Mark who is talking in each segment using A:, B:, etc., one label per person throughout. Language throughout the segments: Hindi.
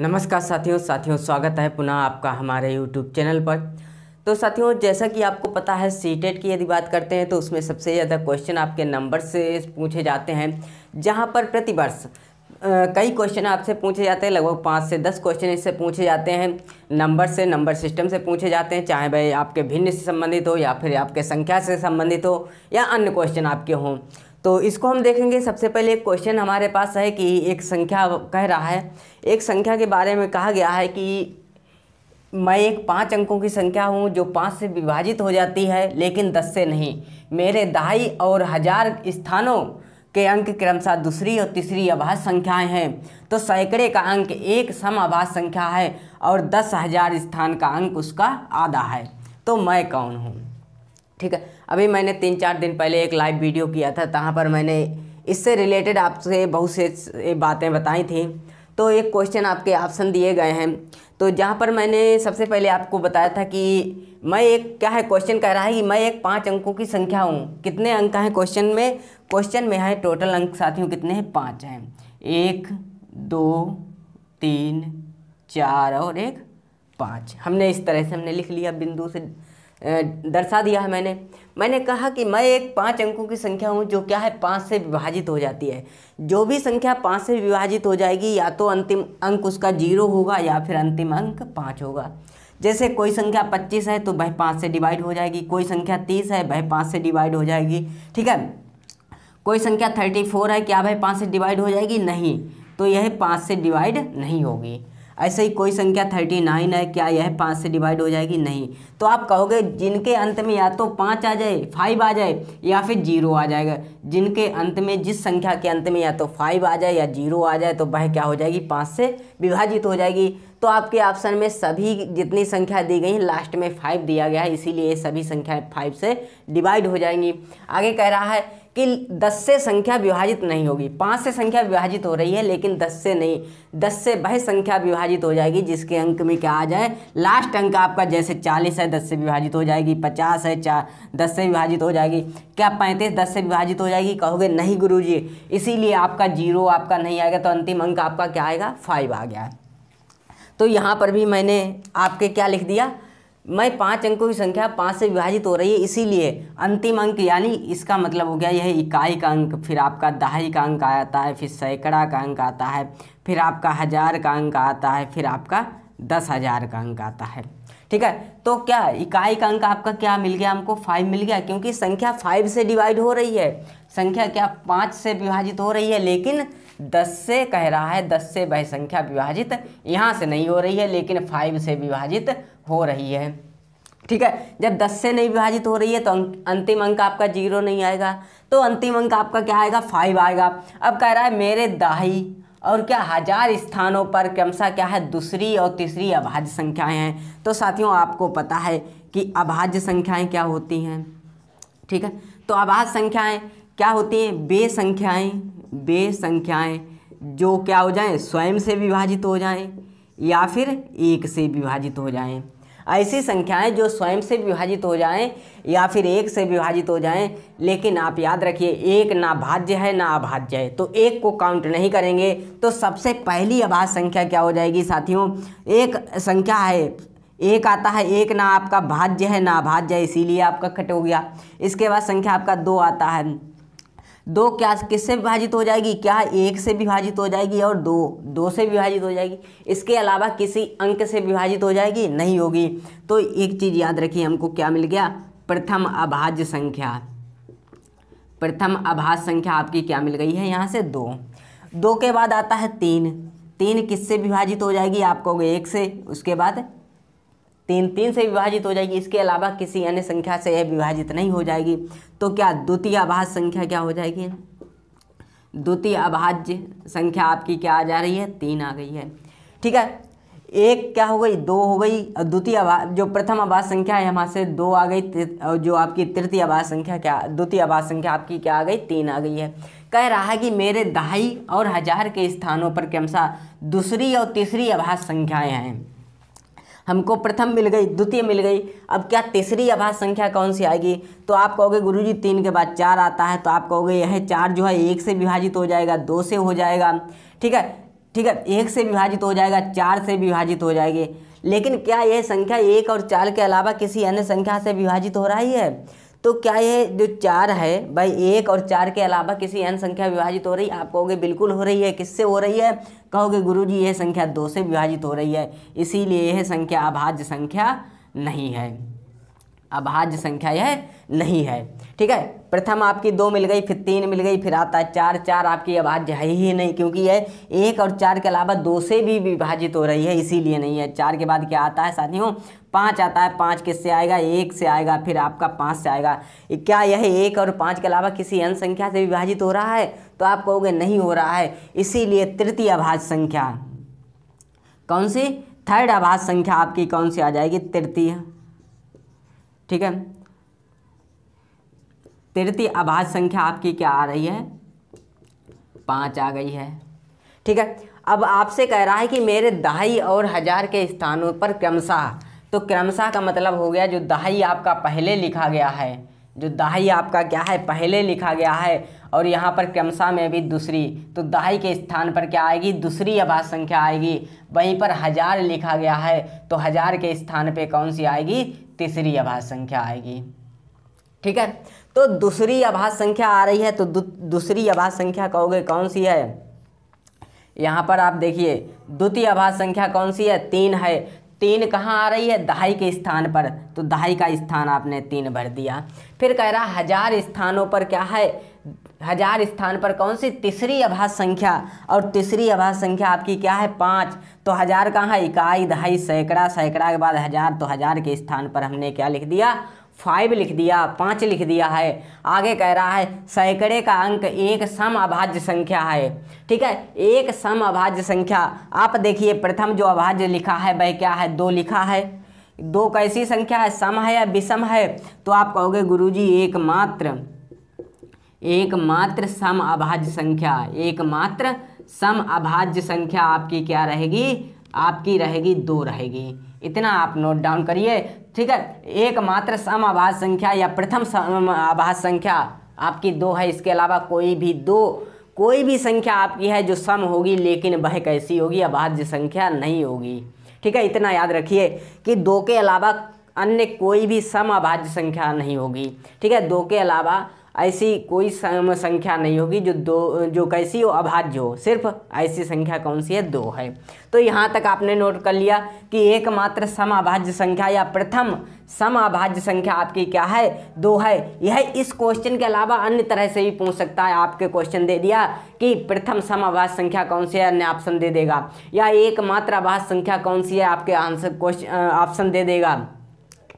A: नमस्कार साथियों साथियों स्वागत है पुनः आपका हमारे यूट्यूब चैनल पर तो साथियों जैसा कि आपको पता है टेट e की यदि बात करते हैं तो उसमें सबसे ज़्यादा क्वेश्चन आपके नंबर से पूछे जाते हैं जहां पर प्रतिवर्ष कई क्वेश्चन आपसे पूछे जाते हैं लगभग पाँच से दस क्वेश्चन इससे पूछे जाते हैं नंबर से नंबर सिस्टम से पूछे जाते हैं चाहे भाई आपके भिन्न से संबंधित हो या फिर आपके संख्या से संबंधित हो या अन्य क्वेश्चन आपके हों तो इसको हम देखेंगे सबसे पहले एक क्वेश्चन हमारे पास है कि एक संख्या कह रहा है एक संख्या के बारे में कहा गया है कि मैं एक पाँच अंकों की संख्या हूँ जो पाँच से विभाजित हो जाती है लेकिन दस से नहीं मेरे दहाई और हज़ार स्थानों के अंक क्रमशः दूसरी और तीसरी आभास संख्याएं हैं तो सैकड़े का अंक एक सम आभास संख्या है और दस हज़ार स्थान का अंक उसका आधा है तो मैं कौन हूँ ठीक है अभी मैंने तीन चार दिन पहले एक लाइव वीडियो किया था जहाँ पर मैंने इससे रिलेटेड आपसे बहुत से बातें बताई थी तो एक क्वेश्चन आपके ऑप्शन दिए गए हैं तो जहाँ पर मैंने सबसे पहले आपको बताया था कि मैं एक क्या है क्वेश्चन कह रहा है कि मैं एक पाँच अंकों की संख्या हूँ कितने अंक हैं क्वेश्चन में क्वेश्चन में है टोटल अंक साथियों कितने हैं पाँच हैं एक दो तीन चार और एक पाँच हमने इस तरह से हमने लिख लिया बिंदु से दर्शा दिया है मैंने मैंने कहा कि मैं एक पाँच अंकों की संख्या हूँ जो क्या है पाँच से विभाजित हो जाती है जो भी संख्या पाँच से विभाजित हो जाएगी या तो अंतिम अंक उसका जीरो होगा या फिर अंतिम अंक पाँच होगा जैसे कोई संख्या पच्चीस है तो वह पाँच से डिवाइड हो जाएगी कोई संख्या तीस है वह पाँच से डिवाइड हो जाएगी ठीक है कोई संख्या थर्टी फोर है क्या वह पाँच से डिवाइड हो जाएगी नहीं तो यह पाँच से डिवाइड नहीं होगी ऐसे ही कोई संख्या थर्टी नाइन है क्या यह पाँच से डिवाइड हो जाएगी नहीं तो आप कहोगे जिनके अंत में या तो पाँच आ जाए फाइव आ जाए या फिर जीरो आ जाएगा जिनके अंत में जिस संख्या के अंत में या तो फाइव आ जाए या जीरो आ जाए तो वह क्या हो जाएगी पाँच से विभाजित हो जाएगी तो आपके ऑप्शन में सभी जितनी संख्या दी गई लास्ट में फाइव दिया गया है इसीलिए सभी संख्याएँ फाइव से डिवाइड हो जाएंगी आगे कह रहा है कि 10 से संख्या विभाजित नहीं होगी 5 से संख्या विभाजित हो रही है लेकिन 10 से नहीं 10 से वह संख्या विभाजित हो जाएगी जिसके अंक में क्या आ जाए लास्ट अंक आपका जैसे 40 है 10 से विभाजित हो जाएगी 50 है चार दस से विभाजित हो जाएगी क्या 35 10 से विभाजित हो जाएगी कहोगे नहीं गुरु जी इसीलिए आपका जीरो आपका नहीं आएगा तो अंतिम अंक आपका क्या आएगा फाइव आ गया तो यहाँ पर भी मैंने आपके क्या लिख दिया मैं पाँच अंकों की संख्या पाँच से विभाजित हो रही है इसीलिए अंतिम अंक यानी इसका मतलब हो गया यह इकाई का अंक फिर आपका दहाई का अंक आता है फिर सैकड़ा का अंक आता है फिर आपका हज़ार का अंक आता है फिर आपका दस हज़ार का अंक आता है ठीक है तो क्या इकाई का अंक आपका क्या मिल गया हमको फाइव मिल गया क्योंकि संख्या फाइव से डिवाइड हो रही है संख्या क्या पाँच से विभाजित हो रही है लेकिन दस से कह रहा है दस से वह संख्या विभाजित यहाँ से नहीं हो रही है लेकिन फाइव से विभाजित हो रही है ठीक है जब दस से नहीं विभाजित हो रही है तो अंतिम अंक आपका जीरो नहीं आएगा तो अंतिम अंक आपका क्या आएगा फाइव आएगा अब कह रहा है मेरे दाही और क्या हजार स्थानों पर क्रमशः क्या है दूसरी और तीसरी अभाज्य संख्याएं हैं तो साथियों आपको पता है कि अभाज्य संख्याएं क्या होती हैं ठीक है तो अभाज्य संख्याएं क्या होती हैं बे संख्याएं वे संख्याएं जो क्या हो जाएं स्वयं से विभाजित हो जाएं या फिर एक से विभाजित हो जाएं ऐसी संख्याएं जो स्वयं से विभाजित हो जाएं या फिर एक से विभाजित हो जाएं लेकिन आप याद रखिए एक ना भाज्य है ना अभाज्य है तो एक को काउंट नहीं करेंगे तो सबसे पहली अभाज्य संख्या क्या हो जाएगी साथियों एक संख्या है एक आता है एक ना आपका भाज्य है ना अभाज्य है इसीलिए आपका कट हो गया इसके बाद संख्या आपका दो आता है दो क्या किससे विभाजित हो जाएगी क्या एक से विभाजित हो जाएगी और दो दो से विभाजित हो जाएगी इसके अलावा किसी अंक से विभाजित हो जाएगी नहीं होगी तो एक चीज़ याद रखिए हमको क्या मिल गया प्रथम अभाज्य संख्या प्रथम अभाज्य संख्या आपकी क्या मिल गई है यहाँ से दो दो के बाद आता है तीन तीन किससे विभाजित हो जाएगी आप कहोगे एक से उसके बाद तीन तीन से विभाजित हो जाएगी इसके अलावा किसी अन्य संख्या से यह विभाजित नहीं हो जाएगी तो क्या द्वितीय अभाज्य संख्या क्या हो जाएगी द्वितीय अभाज्य संख्या आपकी क्या आ जा रही है तीन आ गई है ठीक है एक क्या हो गई दो हो गई द्वितीय आवाज जो प्रथम आवाज संख्या है हमारे से दो आ गई और जो आपकी तृतीय आवाज संख्या क्या द्वितीय आवाज संख्या आपकी क्या आ गई तीन आ गई है कह रहा है कि मेरे दहाई और हजार के स्थानों पर क्रमशः दूसरी और तीसरी आवाज संख्याएं हैं हमको प्रथम मिल गई द्वितीय मिल गई अब क्या तीसरी अभाज्य संख्या कौन सी आएगी तो आप कहोगे गुरु जी तीन के बाद चार आता है तो आप कहोगे यह चार जो है एक से विभाजित हो जाएगा दो से हो जाएगा ठीक है ठीक है एक से विभाजित हो जाएगा चार से विभाजित हो जाएगी लेकिन क्या यह संख्या एक और चार के अलावा किसी अन्य संख्या से विभाजित हो रही है तो क्या ये जो चार है भाई एक और चार के अलावा किसी अन्य संख्या विभाजित हो रही है आप कहोगे बिल्कुल हो रही है किससे हो रही है कहोगे गुरु जी यह संख्या दो से विभाजित हो रही है इसीलिए यह संख्या अभाज्य संख्या नहीं है अभाज्य संख्या यह नहीं है ठीक है प्रथम आपकी दो मिल गई फिर तीन मिल गई फिर आता है चार चार आपकी अभाज्य है ही नहीं क्योंकि यह एक और चार के अलावा दो से भी विभाजित हो रही है इसीलिए नहीं है चार के बाद क्या आता है साथियों पाँच आता है पाँच किससे आएगा एक से आएगा फिर आपका पाँच से आएगा क्या यह एक और पाँच के अलावा किसी अन्य संख्या से विभाजित हो रहा है तो आप कहोगे नहीं हो रहा है इसीलिए तृतीय अभाज्य संख्या कौन सी थर्ड आभाज संख्या आपकी कौन सी आ जाएगी तृतीय ठीक है तृतीय आभा संख्या आपकी क्या आ रही है पाँच आ गई है ठीक है अब आपसे कह रहा है कि मेरे दहाई और हज़ार के स्थानों पर क्रमशः तो क्रमशः का मतलब हो गया जो दहाई आपका पहले लिखा गया है जो दहाई आपका क्या है पहले लिखा गया है और यहाँ पर क्रमशा में भी दूसरी तो दहाई के स्थान पर क्या आएगी दूसरी आभास संख्या आएगी वहीं पर हज़ार लिखा गया है तो हज़ार के स्थान पे कौन सी आएगी तीसरी आभास संख्या आएगी ठीक है तो दूसरी आभास संख्या आ रही है तो दूसरी आभास संख्या कहोगे कौन सी है यहाँ पर आप देखिए द्वितीय आभास संख्या कौन सी है तीन है तीन कहाँ आ रही है दहाई के स्थान पर तो दहाई का स्थान आपने तीन भर दिया फिर कह रहा हजार स्थानों पर क्या है हजार स्थान पर कौन सी तीसरी आभास संख्या और तीसरी आभास संख्या आपकी क्या है पाँच तो हजार कहाँ है इकाई दहाई सैकड़ा सैकड़ा के बाद हजार तो हजार के स्थान पर हमने क्या लिख दिया फाइव लिख दिया पाँच लिख दिया है आगे कह रहा है सैकड़े का अंक एक सम अभाज्य संख्या है ठीक है एक सम अभाज्य संख्या आप देखिए प्रथम जो अभाज्य लिखा है वह क्या है दो लिखा है दो कैसी संख्या है सम है या विषम है तो आप कहोगे गुरुजी एकमात्र एकमात्र सम अभाज्य संख्या एकमात्र सम अभाज्य संख्या आपकी क्या रहेगी आपकी रहेगी दो रहेगी इतना आप नोट डाउन करिए ठीक है एकमात्र सम अभाज संख्या या प्रथम सम आभास संख्या आपकी दो है इसके अलावा कोई भी दो कोई भी संख्या आपकी है जो सम होगी लेकिन वह कैसी होगी अभाज्य संख्या नहीं होगी ठीक है इतना याद रखिए कि दो के अलावा अन्य कोई भी सम अभाज्य संख्या नहीं होगी ठीक है दो के अलावा ऐसी कोई संख्या नहीं होगी जो दो जो कैसी हो अभाज्य हो सिर्फ ऐसी संख्या कौन सी है दो है तो यहाँ तक आपने नोट कर लिया कि एकमात्र समाभाज्य संख्या या प्रथम समाभाज्य संख्या आपकी क्या है दो है यह इस क्वेश्चन के अलावा अन्य तरह से भी पूछ सकता है आपके क्वेश्चन दे दिया कि प्रथम अभाज्य संख्या कौन सी है अन्य ऑप्शन दे देगा या एकमात्र अभाज्य संख्या कौन सी है आपके आंसर क्वेश्चन ऑप्शन दे देगा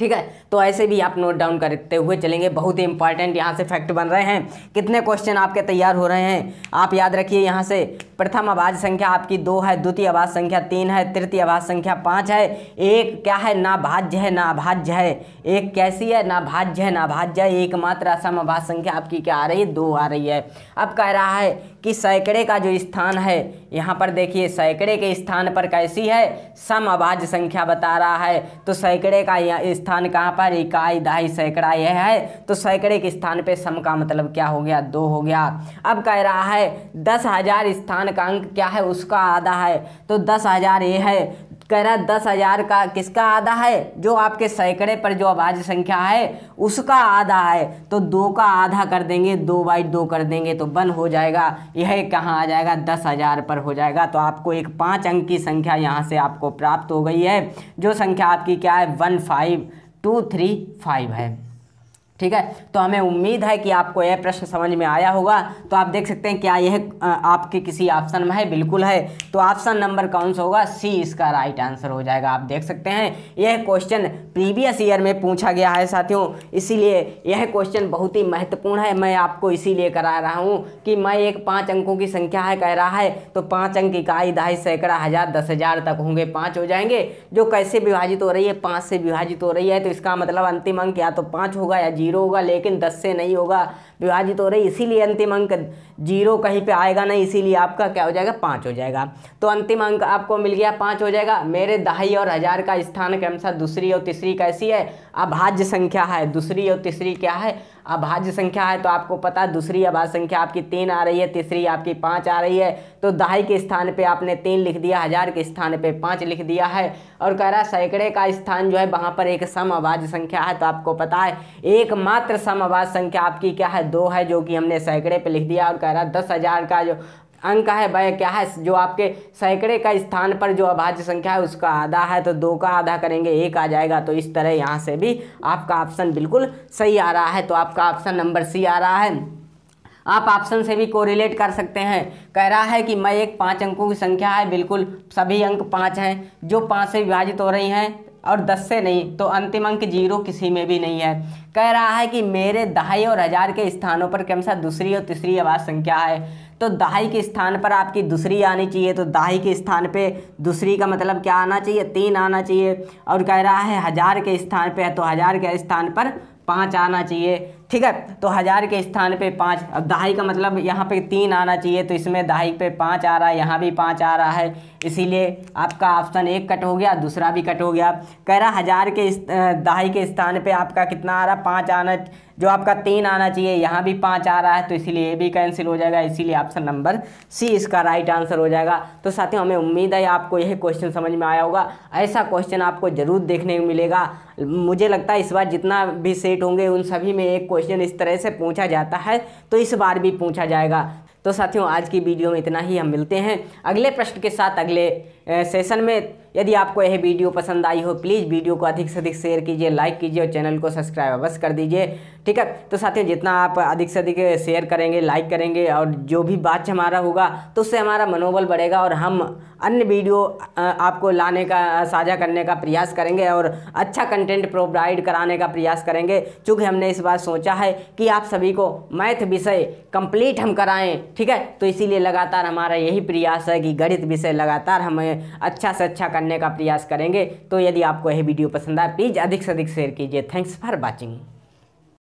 A: ठीक है तो ऐसे भी आप नोट डाउन करते हुए चलेंगे बहुत ही इंपॉर्टेंट यहाँ से फैक्ट बन रहे हैं कितने क्वेश्चन आपके तैयार हो रहे हैं आप याद रखिए यहाँ से प्रथम आवाज संख्या आपकी दो है द्वितीय आवाज संख्या तीन है तृतीय आवाज संख्या पाँच है एक क्या है ना भाज्य है ना अभाज्य है एक कैसी है ना भाज्य है ना भाज्य है एकमात्र असम आवाज संख्या आपकी क्या आ रही है दो आ रही है अब कह रहा है कि सैकड़े का जो स्थान है यहाँ पर देखिए सैकड़े के स्थान पर कैसी है सम आवाज संख्या बता रहा है तो सैकड़े का यहाँ स्थान कहाँ पर इकाई दहाई सैकड़ा यह है तो सैकड़े के स्थान पे सम का मतलब क्या हो गया दो हो गया अब कह रहा है दस हज़ार स्थान का अंक क्या है उसका आधा है तो दस हज़ार ये है कह रहा है दस हज़ार का किसका आधा है जो आपके सैकड़े पर जो आवाज संख्या है उसका आधा है तो दो का आधा कर देंगे दो बाई दो कर देंगे तो वन हो जाएगा यह कहाँ आ जाएगा दस हज़ार पर हो जाएगा तो आपको एक पाँच अंक की संख्या यहाँ से आपको प्राप्त हो गई है जो संख्या आपकी क्या है one five two three five है ठीक है तो हमें उम्मीद है कि आपको यह प्रश्न समझ में आया होगा तो आप देख सकते हैं क्या यह आपके किसी ऑप्शन में है बिल्कुल है तो ऑप्शन नंबर कौन सा होगा सी इसका राइट आंसर हो जाएगा आप देख सकते हैं यह क्वेश्चन प्रीवियस ईयर में पूछा गया है साथियों इसीलिए यह क्वेश्चन बहुत ही महत्वपूर्ण है मैं आपको इसीलिए करा रहा हूँ कि मैं एक पाँच अंकों की संख्या है कह रहा है तो पाँच अंक इकाई दहाई सैकड़ा हज़ार दस हज़ार तक होंगे पाँच हो जाएंगे जो कैसे विभाजित हो रही है पाँच से विभाजित हो रही है तो इसका मतलब अंतिम अंक या तो पाँच होगा या जीरो जीरो होगा लेकिन दस से नहीं होगा विभाजित हो रही इसीलिए अंतिम अंक जीरो कहीं पे आएगा नहीं इसीलिए आपका क्या हो जाएगा पाँच हो जाएगा तो अंतिम अंक आपको मिल गया पाँच हो जाएगा मेरे दहाई और हज़ार का स्थान क्रमशः दूसरी और तीसरी कैसी है अभाज्य संख्या है दूसरी और तीसरी क्या है अभाज्य संख्या है तो आपको पता है दूसरी अभाज्य संख्या आपकी तीन आ रही है तीसरी आपकी पाँच आ रही है तो दहाई के स्थान पर आपने तीन लिख दिया हज़ार के स्थान पर पाँच लिख दिया है और कह रहा सैकड़े का स्थान जो है वहाँ पर एक सम अभाज्य संख्या है तो आपको पता है एकमात्र सम अभाज्य संख्या आपकी क्या है दो है जो कि हमने सैकड़े पे लिख दिया और कह रहा है दस हज़ार का जो अंक है वह क्या है जो आपके सैकड़े का स्थान पर जो अभाज्य संख्या है उसका आधा है तो दो का आधा करेंगे एक आ जाएगा तो इस तरह यहाँ से भी आपका ऑप्शन बिल्कुल सही आ रहा है तो आपका ऑप्शन नंबर सी आ रहा है आप ऑप्शन से भी कोरिलेट कर सकते हैं कह रहा है कि मैं एक पाँच अंकों की संख्या है बिल्कुल सभी अंक पाँच हैं जो पाँच से विभाजित हो रही हैं और दस से नहीं तो अंतिम अंक जीरो किसी में भी नहीं है कह रहा है कि मेरे दहाई और हज़ार के स्थानों पर क्रमशः दूसरी और तीसरी आवाज़ संख्या है तो दहाई के स्थान पर आपकी दूसरी आनी चाहिए तो दहाई के स्थान पे दूसरी का मतलब क्या आना चाहिए तीन आना चाहिए और कह रहा है हज़ार के स्थान पे है तो हज़ार के स्थान पर पाँच आना चाहिए ठीक है तो हज़ार के स्थान पे पाँच अब दहाई का मतलब यहाँ पे तीन आना चाहिए तो इसमें दहाई पे पाँच आ रहा है यहाँ भी पाँच आ रहा है इसीलिए आपका ऑप्शन एक कट हो गया दूसरा भी कट हो गया कह रहा हज़ार के दहाई के स्थान पे आपका कितना आ रहा है पाँच आना जो आपका तीन आना चाहिए यहाँ भी पाँच आ रहा है तो इसीलिए ये भी कैंसिल हो जाएगा इसीलिए ऑप्शन नंबर सी इसका राइट आंसर हो जाएगा तो साथियों हमें उम्मीद है आपको यह क्वेश्चन समझ में आया होगा ऐसा क्वेश्चन आपको ज़रूर देखने को मिलेगा मुझे लगता है इस बार जितना भी सेट होंगे उन सभी में एक क्वेश्चन इस तरह से पूछा जाता है तो इस बार भी पूछा जाएगा तो साथियों आज की वीडियो में इतना ही हम मिलते हैं अगले प्रश्न के साथ अगले सेशन में यदि आपको यह वीडियो पसंद आई हो प्लीज़ वीडियो को अधिक से अधिक शेयर कीजिए लाइक कीजिए और चैनल को सब्सक्राइब अवश्य कर दीजिए ठीक है तो साथियों जितना आप अधिक से अधिक शेयर करेंगे लाइक करेंगे और जो भी बात हमारा होगा तो उससे हमारा मनोबल बढ़ेगा और हम अन्य वीडियो आपको लाने का साझा करने का प्रयास करेंगे और अच्छा कंटेंट प्रोवाइड कराने का प्रयास करेंगे चूँकि हमने इस बार सोचा है कि आप सभी को मैथ विषय कंप्लीट हम कराएं ठीक है तो इसीलिए लगातार हमारा यही प्रयास है कि गणित विषय लगातार हमें अच्छा से अच्छा करने का प्रयास करेंगे तो यदि आपको यह वीडियो पसंद आए प्लीज़ अधिक से अधिक शेयर कीजिए थैंक्स फॉर वॉचिंग